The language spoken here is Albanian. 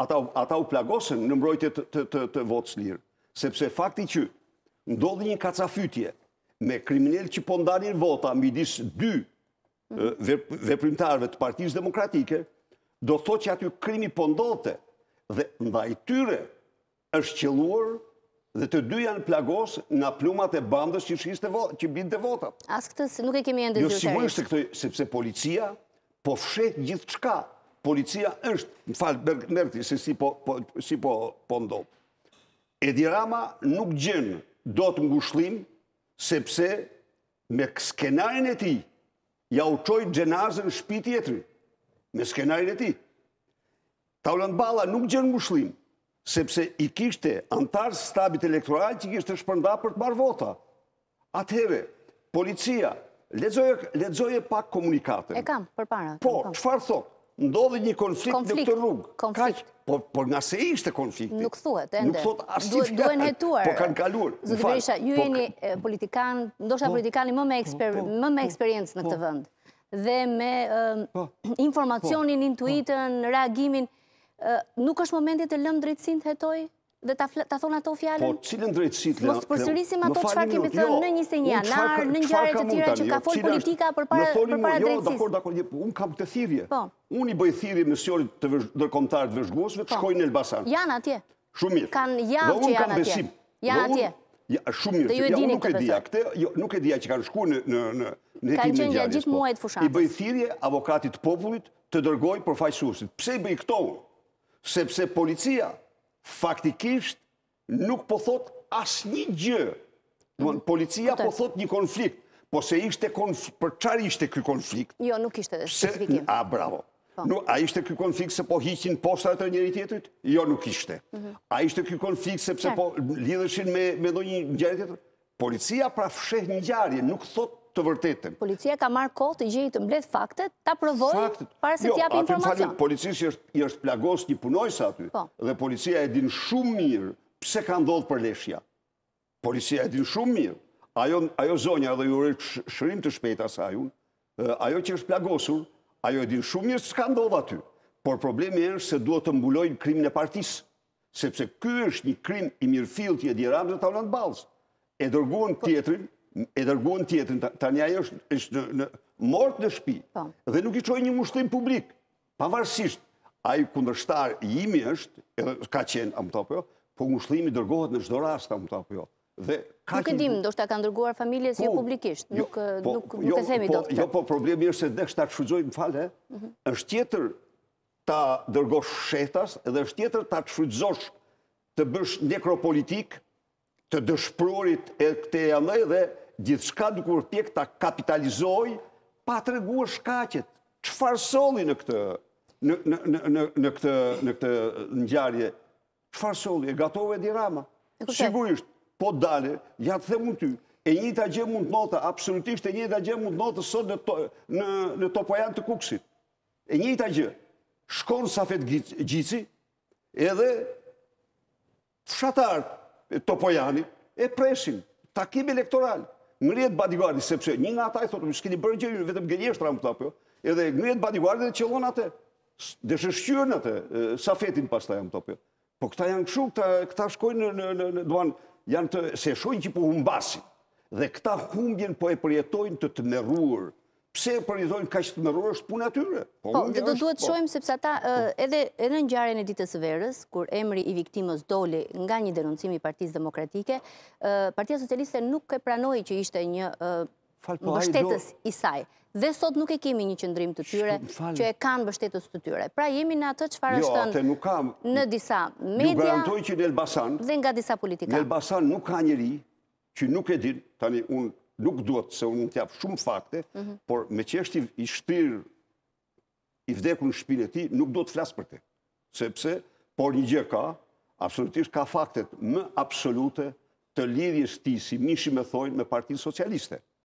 ata u plagosën në mbrojtje të votës lirë. Sepse fakti që ndodhë një kacafytje me kriminel që po vota mbi disë dy veprimtarve të partijës demokratike, do të thot që aty krimi po dhe nda i tyre është qëlluar dhe të dy janë plagos nga plumat e bandës që shqiste votë, që binte votat. Asë këtës nuk e kemi e ndëzirë e Jo, si mojështë të këtoj, sepse policia po fshetë gjithë policia është, më falë, mërti se si po, po, po, po ndohë. Edi Rama nuk gjenë do të ngushlim, sepse me skenarin e ti, ja uqoj gjenazën shpiti e me skenarin e ti. Taulant Bala nuk gjenë ngushlim, sepse i kishte antarës stabit elektoral që i kishte shpërnda për të marrë vota. Atëhere, policia, ledzoje pak komunikatën. E kam, për para. Po, qëfar thotë? ndodhë një konflikt në këtë rrugë. Konflikt. Po, por nga se ishte konflikti. Nuk thuhet, ende. Nuk thot ashtë që Duhen hetuar. Po kanë kaluar. Zotë Berisha, ju po e një politikan, ndoshta po- politikani më me eksperiencë në këtë vënd. Dhe me informacionin, intuitën, reagimin. Nuk është momentit e lëmë drejtsin të hetoj? dhe ta thonë ato fjallin? Po, cilën drejtësit, Lea? Mos përsërisim ato qëfar kemi thënë jo, në një senja, narë, në njëjarët të tira që ka jo, fol politika për para jo, drejtësis. Jo, dakor, dakor, unë kam të thirje. Po. Unë i bëjë thirje mësionit të të vëzhguosve, të po. shkojnë në Elbasan. Janë atje. Shumë mirë. Kanë janë që janë atje. Janë atje. Shumir. Dhe ju e dini këtë përse. Nuk e dija që kanë shku në hetim në gjarës. Ka qenë gjithë po. muajt fushatës. I bëjë faktikisht nuk po thot asë një gjë. Policia po thot një konflikt, po se ishte konflikt, për qarë ishte këj konflikt? Jo, nuk ishte spesifikim. A, bravo. Po. A ishte këj konflikt se po hiqin posta të njëri tjetërit? Jo, nuk ishte. Mhm. A ishte këj konflikt se po lidhëshin me do një njëri tjetërit? Policia pra fsheh një njëri, nuk thot të vërtetën. Policia ka marrë kohë të gjejë të mbledh faktet, ta provoj para se jo, të informacion. Jo, policia i është i është plagos një punojës aty. Po. Dhe policia e din shumë mirë pse ka ndodhur për leshja. Policia e din shumë mirë. Ajo ajo zonja dhe ju rrit shërim të shpejtë asaj ajo që është plagosur, ajo e din shumë mirë s'ka ndodhur aty. Por problemi është se duhet të mbulojnë krimin e partisë, sepse ky është një krim i mirëfillt i Edirandit Tallon Ballës. E dërguan po. tjetrin, e dërguan tjetërin, ta ajo është në mort në shpi, po. dhe nuk i qoj një mushtim publik, pavarësisht, varsisht, a i kundërshtar jimi është, edhe ka qenë, a më tapë jo, po mushtimi dërgohet në shdo rast, a më jo. tapë po, jo, jo, po, jo. Nuk e dim, do shta ka ndërguar familjes jo publikisht, nuk e themi do të. Jo, po problemi është se dhe kështë të shfrydzoj më falë, mhm. është tjetër ta dërgosh shetas, edhe është tjetër të shfrydzosh të bësh nekropolitik, të dëshpërurit e këte e dhe gjithë shka dukur tjek të kapitalizoj pa të regu shkacet. Që soli në këtë në këtë në këtë në gjarje? Që farë soli? E gatove di rama. Sigurisht, po dale, ja të themu ty, e një të gjemë mund nota, absolutisht e një të gjemë mund nota sot në topojan të kuksit. E një të gjemë, shkonë sa fetë gjici, edhe fshatartë, Topojani, e preshin, takim elektoral, Ngrihet bodyguardi sepse një nga ta i thotëm, shkini bërë një vetëm gënjesh të ramë të po. edhe ngrihet bodyguardi dhe qëllon atë, dhe shëshqyën atë, sa fetin pas të ramë po. po këta janë këshu, këta shkojnë në doan, janë të seshojnë që po humbasin, dhe këta humbjen po e përjetojnë të të nërurë, Pse për një dojnë ka që të nërurë është punë atyre? Po, po dhe do duhet të po. shojmë sepse ta edhe në njëjarën e ditës verës, kur emri i viktimës doli nga një denuncimi i demokratike, Partia socialiste nuk e pranoj që ishte një po, bështetës i saj. Dhe sot nuk e kemi një qëndrim të tyre, që e kanë bështetës të tyre. Pra jemi në atë që farë jo, është në disa media dhe nga disa politika. Në Elbasan nuk ka njëri që nuk e din, tani unë nuk duhet se unë të japë shumë fakte, mhm. por me që është i shtirë i vdekur në shpinë e ti, nuk duhet të flasë për te. Sepse, por një gjë ka, absolutisht ka faktet më absolute të lidhjes ti, si mishi me thojnë, me partinë socialiste.